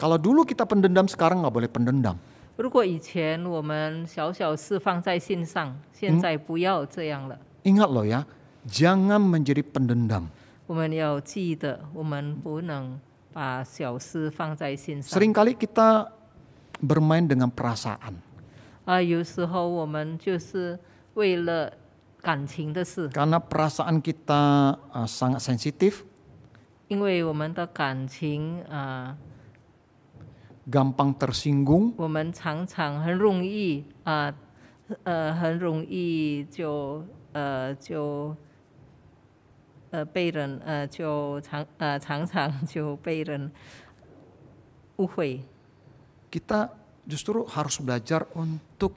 Kalau dulu kita pendendam, sekarang nggak boleh pendendam. Hmm? Ingat loh ya, Jangan menjadi pendendam. Seringkali kita bermain dengan perasaan. Karena perasaan kita uh, sangat sensitif. gampang tersinggung. Uh, uh, 很容易就, uh, 就呃被人呃就常呃常常就被人误会。Kita justru harus belajar untuk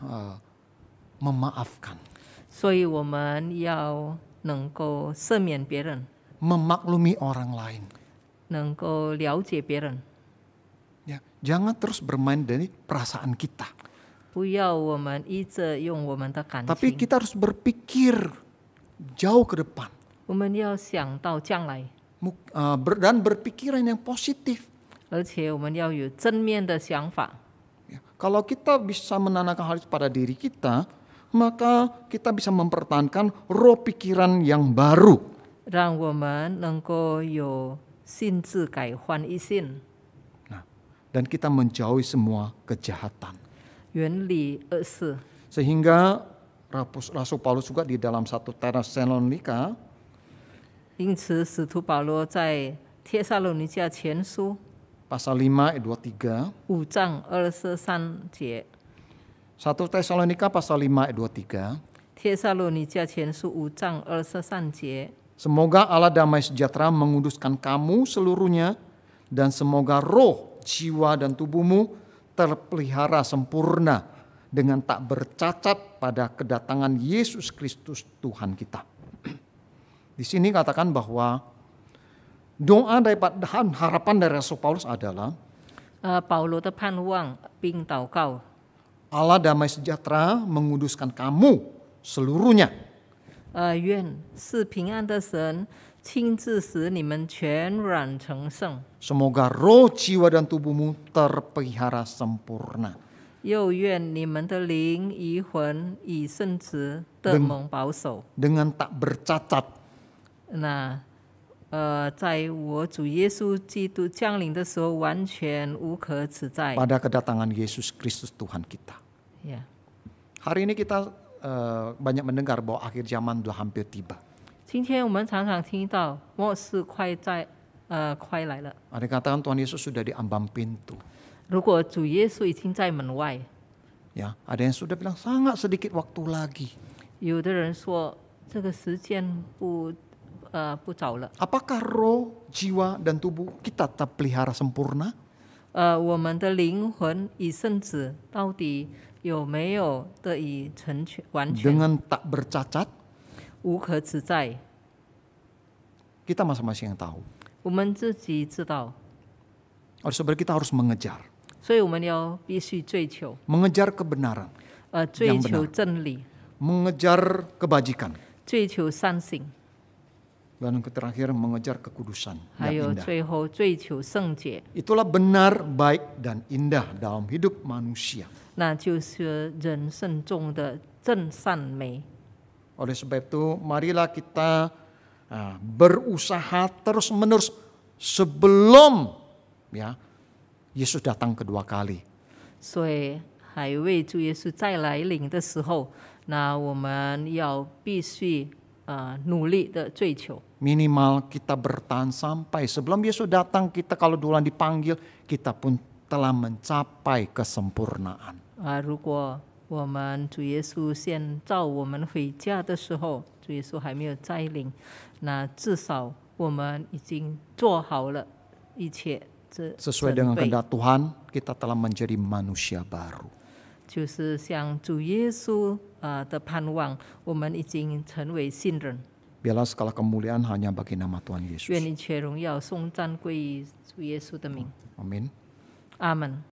uh, memaafkan. 所以我们要能够赦免别人。Memaklumi orang lain. 能够了解别人。Ya, jangan terus bermain dari perasaan kita. 不要我们一直用我们的感情。Tapi kita harus berpikir jauh ke depan. Uh, dan berpikiran yang positif. kita bisa menanamkan hal itu pada diri kita, maka kita bisa mempertahankan roh pikiran yang baru. nah, dan kita menjauhi semua kejahatan. Sehingga Rasul Paulus juga di dalam satu teras Selonika 因此，使徒保罗在《帖撒罗尼迦前书》pasal pasal 5 ayat 23五章二十三节，satu Tesalonika pasal 5 ayat 23帖撒罗尼迦前书五章二十三节，Semoga Allah damai sejahtera menguduskan kamu seluruhnya dan semoga roh, jiwa dan tubuhmu terpelihara sempurna dengan tak bercacat pada kedatangan Yesus Kristus Tuhan kita. Di sini katakan bahwa doa dari harapan dari Rasul Paulus adalah eh, Paulus kau Allah damai sejahtera menguduskan kamu seluruhnya. Semoga roh jiwa dan tubuhmu terpelihara sempurna. dengan tak bercacat 那呃，在我主耶稣基督降临的时候，完全无可指摘。Pada kedatangan Yesus Kristus Tuhan kita. Ya. Hari ini kita eh, banyak mendengar bahwa akhir zaman sudah hampir tiba. 今天我们常常听到末世快在呃快来了。Ada katakan Tuhan Yesus sudah di ambang pintu. 如果主耶稣已经在门外。Ya, ada yang sudah bilang sangat sedikit waktu lagi. 有的人说这个时间不。Eh, Apakah roh, jiwa dan tubuh kita tetap pelihara sempurna? Dengan tak bercacat, kita masing masing-masing yang tahu. 我们自己知道，Oleh sebab kita harus mengejar, mengejar kebenaran, 呃，追 kebajikan, 追求善行，dan yang terakhir mengejar kekudusan yang indah. Itulah benar, baik dan indah dalam hidup manusia. Oleh sebab itu, marilah kita ah, berusaha terus-menerus sebelum ya Yesus datang kedua kali. 所以还未主耶稣再来临的时候，那我们要必须努力的追求。Minimal kita bertahan sampai sebelum Yesus datang kita kalau duluan dipanggil kita pun telah mencapai kesempurnaan. 啊，如果我们主耶稣先召我们回家的时候，主耶稣还没有再临，那至少我们已经做好了一切。sesuai dengan kehendak Tuhan, kita telah menjadi manusia baru. 就是像主耶稣啊的盼望，我们已经成为信人。Biarlah segala kemuliaan hanya bagi nama Tuhan Yesus. 愿一切荣耀颂赞归于主耶稣的名。Amin. 阿门。